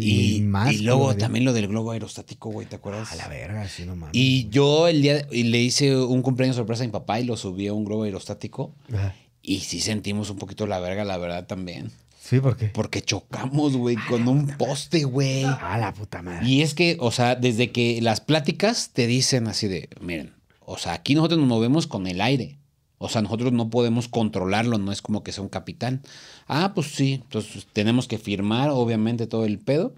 Y, más. Y luego también lo del globo aerostático, güey, ¿te acuerdas? A la verga, sí, no mames. Y yo el día, y le hice un cumpleaños sorpresa a mi papá y lo subí a un globo aerostático. Ajá. Y sí sentimos un poquito la verga, la verdad, también. Sí, ¿por qué? Porque chocamos, güey, con un poste, güey. A la puta madre. Y es que, o sea, desde que las pláticas te dicen así de, miren, o sea, aquí nosotros nos movemos con el aire. O sea, nosotros no podemos controlarlo, no es como que sea un capitán. Ah, pues sí, entonces tenemos que firmar, obviamente, todo el pedo.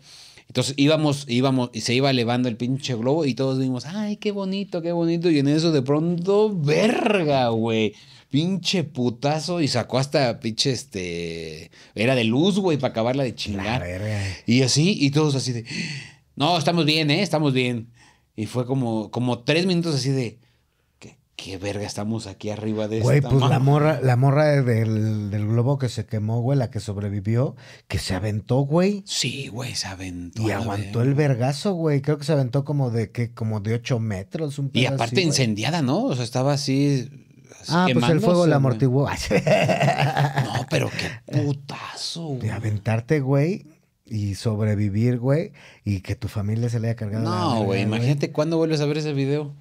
Entonces íbamos, íbamos, y se iba elevando el pinche globo y todos vimos, ay, qué bonito, qué bonito. Y en eso de pronto, verga, güey pinche putazo y sacó hasta pinche este. Era de luz, güey, para acabarla de chingar. Y así, y todos así de. No, estamos bien, ¿eh? Estamos bien. Y fue como, como tres minutos así de. ¿Qué, verga estamos aquí arriba de Güey, pues la morra, la morra del, globo que se quemó, güey, la que sobrevivió, que se aventó, güey. Sí, güey, se aventó. Y aguantó el vergazo, güey. Creo que se aventó como de como de ocho metros, un Y aparte incendiada, ¿no? O sea, estaba así Ah, pues el fuego la amortiguó. no, pero qué putazo. De aventarte, güey, y sobrevivir, güey, y que tu familia se le haya cargado. No, güey, imagínate cuándo vuelves a ver ese video.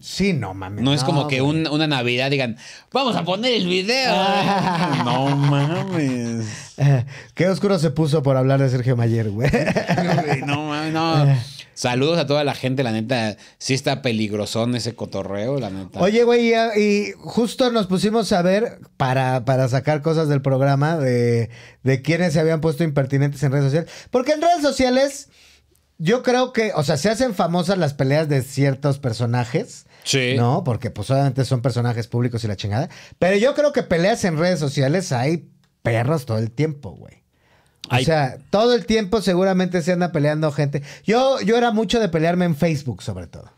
Sí, no mames. No, es como que una Navidad digan, vamos a poner el video. no mames. Qué oscuro se puso por hablar de Sergio Mayer, güey. no mames, no. Saludos a toda la gente, la neta. Sí está peligrosón ese cotorreo, la neta. Oye, güey, y, justo nos pusimos a ver para, para sacar cosas del programa de, de quienes se habían puesto impertinentes en redes sociales. Porque en redes sociales, yo creo que, o sea, se hacen famosas las peleas de ciertos personajes. Sí. ¿No? Porque pues obviamente son personajes públicos y la chingada. Pero yo creo que peleas en redes sociales hay perros todo el tiempo, güey. O sea, todo el tiempo seguramente se anda peleando gente. Yo, yo era mucho de pelearme en Facebook, sobre todo.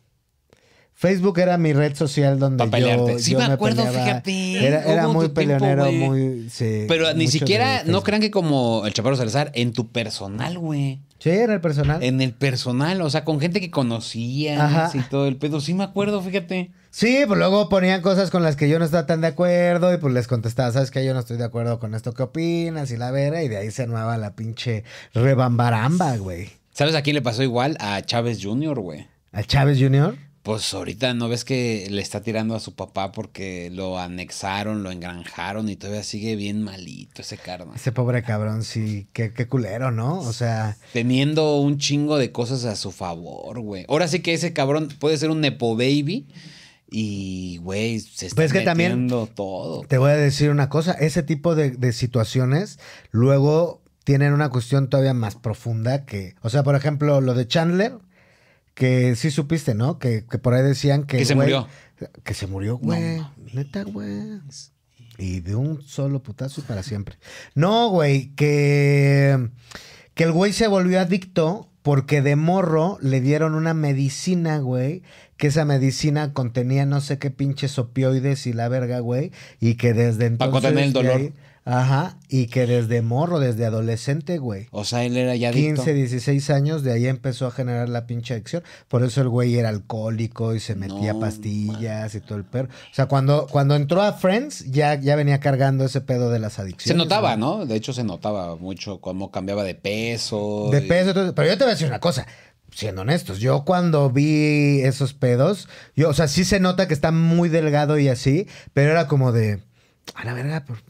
Facebook era mi red social donde yo, sí, me, acuerdo, fíjate. Era, muy peleonero, muy... Sí, Pero ni siquiera, no crean que como el Chaparro Salazar, en tu personal, güey. Sí, en el personal. En el personal, o sea, con gente que conocía y todo el pedo. Sí me acuerdo, fíjate. Sí, pues luego ponían cosas con las que yo no estaba tan de acuerdo y pues les contestaba, ¿sabes qué? Yo no estoy de acuerdo con esto, ¿qué opinas? Y la vera, y de ahí se armaba la pinche rebambaramba, güey. ¿Sabes a quién le pasó igual? A Chávez Jr., güey. ¿A Chávez Junior? Pues ahorita no ves que le está tirando a su papá porque lo anexaron, lo engranjaron y todavía sigue bien malito ese carnal. Ese pobre cabrón, sí, qué, qué culero, ¿no? O sea. Teniendo un chingo de cosas a su favor, güey. Ahora sí que ese cabrón puede ser un Nepo Baby y, güey, se está pues que metiendo también todo. Te voy a decir una cosa. Ese tipo de, situaciones luego tienen una cuestión todavía más profunda que... O sea, por ejemplo, lo de Chandler que sí supiste, ¿no? Que, por ahí decían que. Que se murió. Que se murió, güey. neta, güey. Y de un solo putazo para siempre. No, güey, que. Que el güey se volvió adicto porque de morro le dieron una medicina, güey, que esa medicina contenía no sé qué pinches opioides y la verga, güey, y que desde entonces... Para contener el dolor. ajá, y que desde morro, desde adolescente, güey. O sea, él era ya 15, 16 años, de ahí empezó a generar la pinche adicción. Por eso el güey era alcohólico y se metía pastillas y todo el perro. O sea, cuando, cuando entró a Friends, ya, ya venía cargando ese pedo de las adicciones. Se notaba, ¿no? De hecho, se notaba mucho cómo cambiaba de peso. De peso, pero yo te voy a decir una cosa siendo honestos, yo cuando vi esos pedos, yo, o sea, sí se nota que está muy delgado y así, pero era como de, a la verga, pues,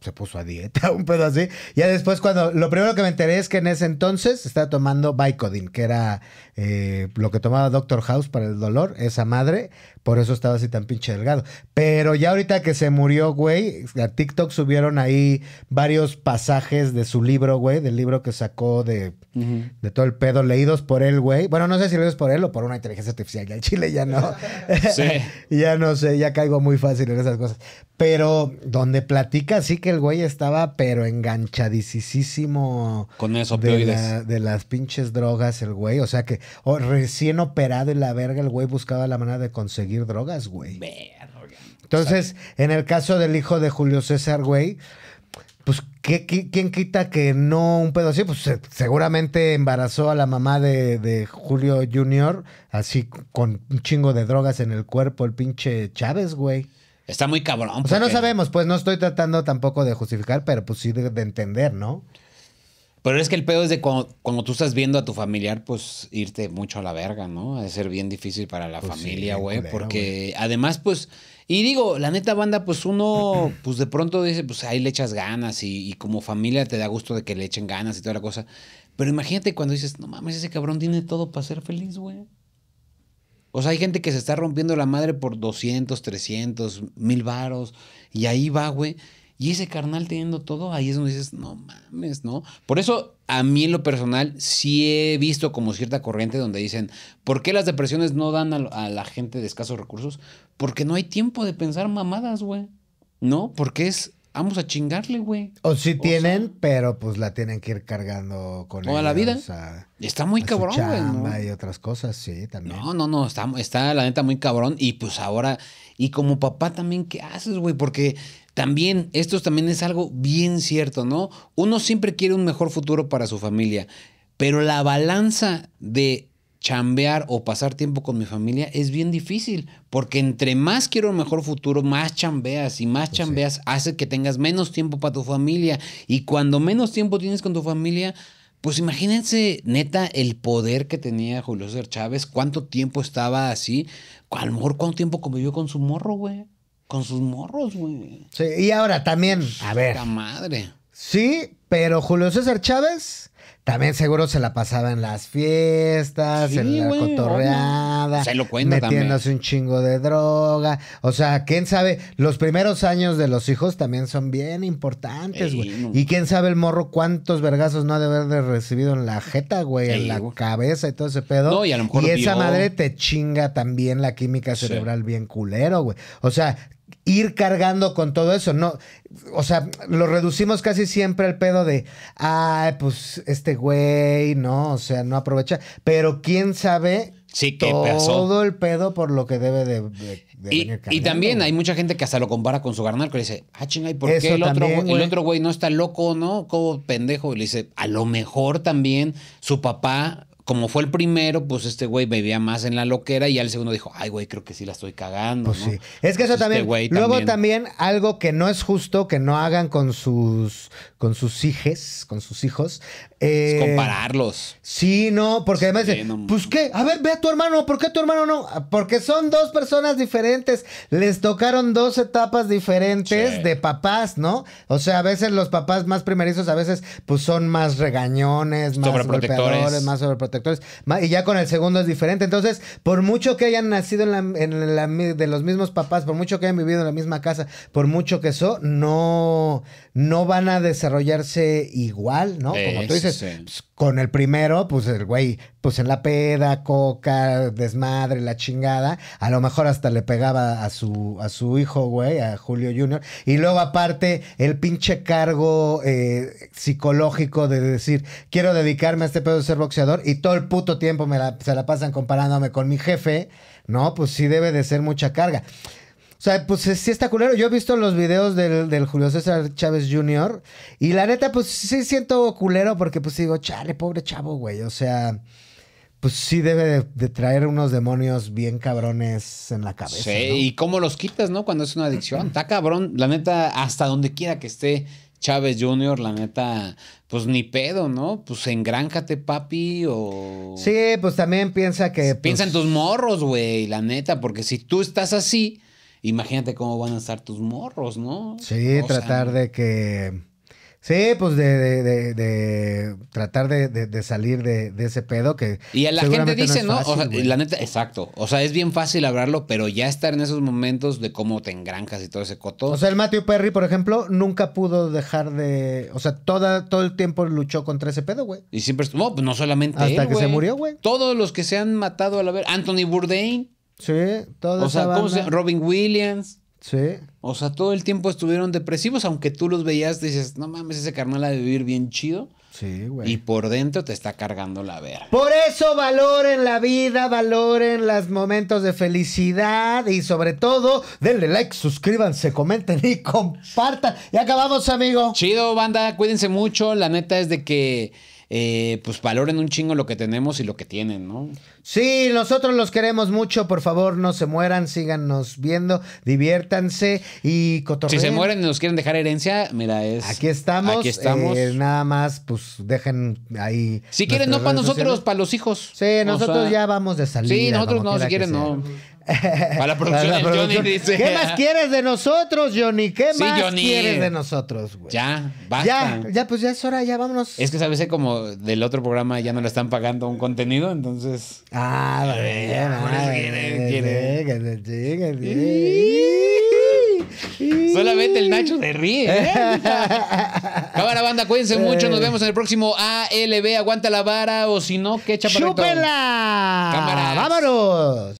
se puso a dieta, un pedo así. Ya después cuando, lo primero que me enteré es que en ese entonces estaba tomando Vicodin, que era eh, lo que tomaba Doctor House para el dolor, esa madre, por eso estaba así tan pinche delgado. Pero ya ahorita que se murió, güey, a TikTok subieron ahí varios pasajes de su libro, güey, del libro que sacó de, de todo el pedo, leídos por él, güey. Bueno, no sé si leídos por él o por una inteligencia artificial, ya en Chile ya no. sí. ya no sé, ya caigo muy fácil en esas cosas. Pero donde platica, sí que el güey estaba, pero enganchadicísimo. Con eso, de las pinches drogas, el güey. O sea que o recién operado y la verga, el güey buscaba la manera de conseguir drogas, güey. Entonces, en el caso del hijo de Julio César, güey, pues, ¿qué, quién quita que no un pedo así? Pues seguramente embarazó a la mamá de, de Julio Junior, así con un chingo de drogas en el cuerpo, el pinche Chávez, güey. Está muy cabrón. O sea, no sabemos, pues no estoy tratando tampoco de justificar, pero pues sí de entender, ¿no? Pero es que el pedo es de cuando, tú estás viendo a tu familiar, pues irte mucho a la verga, ¿no? De ser bien difícil para la pues familia, güey. porque además, pues. Y digo, la neta, banda, pues uno, pues de pronto dice, pues ahí le echas ganas y, como familia te da gusto de que le echen ganas y toda la cosa. Pero imagínate cuando dices, no mames, ese cabrón tiene todo para ser feliz, güey. O sea, hay gente que se está rompiendo la madre por 200, 300, mil varos y ahí va, güey. Y ese carnal teniendo todo, ahí es donde dices, no mames, ¿no? Por eso, a mí en lo personal, sí he visto como cierta corriente donde dicen, ¿por qué las depresiones no dan a, la gente de escasos recursos? Porque no hay tiempo de pensar mamadas, güey. ¿No? Porque es vamos a chingarle, güey. O sí tienen, pero pues la tienen que ir cargando con toda la vida. está muy cabrón, güey. ¿no? Y otras cosas, sí, también. No, no, no, está la neta muy cabrón. Y pues ahora, y como papá también, ¿qué haces, güey? Porque también, esto también es algo bien cierto, ¿no? Uno siempre quiere un mejor futuro para su familia, pero la balanza de chambear o pasar tiempo con mi familia es bien difícil, porque entre más quiero un mejor futuro, más chambeas y más chambeas hace que tengas menos tiempo para tu familia y cuando menos tiempo tienes con tu familia, pues imagínense, neta, el poder que tenía Julio César Chávez, cuánto tiempo estaba así, a lo mejor cuánto tiempo convivió con su morro, güey con sus morros, güey. Sí, y ahora también, a ver. La madre. Sí, pero Julio César Chávez también seguro se la pasaba en las fiestas, en la cotorreada, se lo cuenta metiéndose un chingo de droga. O sea, quién sabe, los primeros años de los hijos también son bien importantes, güey. Y quién sabe el morro cuántos vergazos no ha de haber recibido en la jeta, güey, en la cabeza y todo ese pedo. No, y, a lo mejor y esa madre te chinga también la química cerebral bien culero, güey. O sea, ir cargando con todo eso, no, o sea, lo reducimos casi siempre al pedo de, ay, pues este güey, no, o sea, no aprovecha, pero quién sabe sí, todo el pedo por lo que debe de, y, también hay mucha gente que hasta lo compara con su garnal, que le dice, ah, chingay, por qué el, otro, güey, el otro güey no está loco, no? Como pendejo. Y le dice, a lo mejor también su papá como fue el primero, pues este güey bebía más en la loquera y al segundo dijo, ay, güey, creo que sí la estoy cagando. Pues sí. Es que eso este también, Luego también algo que no es justo que no hagan con sus, con sus hijes, con sus hijos, eh, compararlos. Sí, no, porque además, dice, pues qué, a ver, ve a tu hermano, ¿por qué tu hermano no? Ah, porque son dos personas diferentes, les tocaron dos etapas diferentes de papás, ¿no? O sea, a veces los papás más primerizos, a veces, pues son más regañones, más golpeadores, más sobreprotectores, y ya con el segundo es diferente. Entonces, por mucho que hayan nacido en de los mismos papás, por mucho que hayan vivido en la misma casa, por mucho que eso, no, no van a desarrollarse igual, ¿no? Como tú dices pues, con el primero, pues el güey, pues en la peda, coca, desmadre, la chingada, a lo mejor hasta le pegaba a su, a su hijo, güey, a Julio Junior. Y luego aparte, el pinche cargo eh, psicológico de decir, quiero dedicarme a este pedo de ser boxeador y todo el puto tiempo me se la pasan comparándome con mi jefe, ¿no? Pues sí debe de ser mucha carga. O sea, pues sí está culero. Yo he visto los videos del, del, Julio César Chávez Jr. Y la neta, pues sí siento culero porque pues digo, chale, pobre chavo, güey. O sea, pues sí debe de, traer unos demonios bien cabrones en la cabeza. Sí, y cómo los quitas, ¿no? Cuando es una adicción. Está cabrón, la neta, hasta donde quiera que esté. Chávez Jr., la neta, pues ni pedo, ¿no? Pues engráncate, papi, o... Sí, pues también piensa que... Piensa pues en tus morros, güey, la neta, porque si tú estás así, imagínate cómo van a estar tus morros, ¿no? Sí, tratar de que... Sí, pues de, de, de, tratar de, salir de, ese pedo que... Y a la gente dice, ¿no? O sea, la neta, exacto. O sea, es bien fácil hablarlo, pero ya estar en esos momentos de cómo te engranjas y todo ese coto. O sea, el Matthew Perry, por ejemplo, nunca pudo dejar de... O sea, toda, todo el tiempo luchó contra ese pedo, güey. Y siempre estuvo... No, pues no solamente Hasta que se murió, güey. Todos los que se han matado a la vez. Anthony Bourdain. Sí, todo O sea, Robin Williams. Sí. O sea, todo el tiempo estuvieron depresivos, aunque tú los veías, dices, no mames, ese carnal ha de vivir bien chido. Sí, güey. Y por dentro te está cargando la vera. Por eso valoren la vida, valoren los momentos de felicidad y sobre todo, denle like, suscríbanse, comenten y compartan. y acabamos, amigo. Chido, banda, cuídense mucho. La neta es de que eh, pues valoren un chingo lo que tenemos y lo que tienen, ¿no? Sí, nosotros los queremos mucho, por favor, no se mueran, síganos viendo, diviértanse y cotorreen. Si se mueren y nos quieren dejar herencia, mira, es... Aquí estamos, eh, nada más, pues dejen ahí... Si quieren, no para nosotros, para los hijos. Sí, nosotros ya vamos de salida. Sí, nosotros no, si quieren, no. Para la producción, Johnny dice. ¿Qué más quieres de nosotros, Johnny? ¿Qué sí, más quieres de nosotros, güey? Ya, basta. Ya, ya, pues ya es hora, ya vámonos. Es que a veces como del otro programa ya no le están pagando un contenido, entonces. Ah, vale, Solamente el Nacho se ríe. ¿eh? Cámara banda, cuídense mucho. Nos vemos en el próximo ALB. Aguanta la vara o si no, que chaparrito. ¡Chúpela! Cámara. ¡Vámonos!